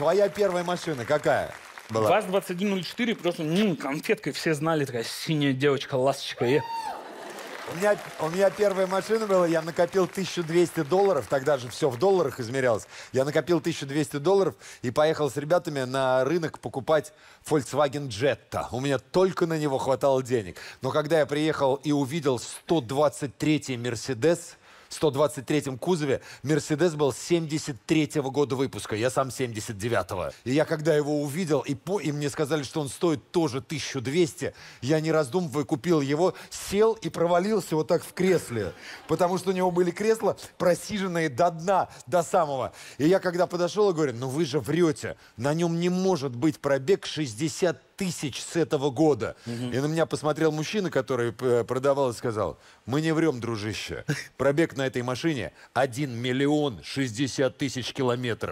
Твоя первая машина какая? была. ВАЗ-2104, просто м, конфеткой все знали, такая синяя девочка, ласточка. Я... У, меня, у меня первая машина была, я накопил 1200 долларов, тогда же все в долларах измерялось. Я накопил 1200 долларов и поехал с ребятами на рынок покупать Volkswagen Jetta. У меня только на него хватало денег. Но когда я приехал и увидел 123-й Mercedes, 123-м кузове Мерседес был 73-го года выпуска, я сам 79-го. И я когда его увидел, и, по, и мне сказали, что он стоит тоже 1200, я не раздумывая купил его, сел и провалился вот так в кресле, потому что у него были кресла просиженные до дна, до самого. И я когда подошел и говорю, ну вы же врете, на нем не может быть пробег 60 тысяч с этого года. Угу. И на меня посмотрел мужчина, который э, продавал и сказал, мы не врем, дружище, пробег на этой машине 1 миллион 60 тысяч километров.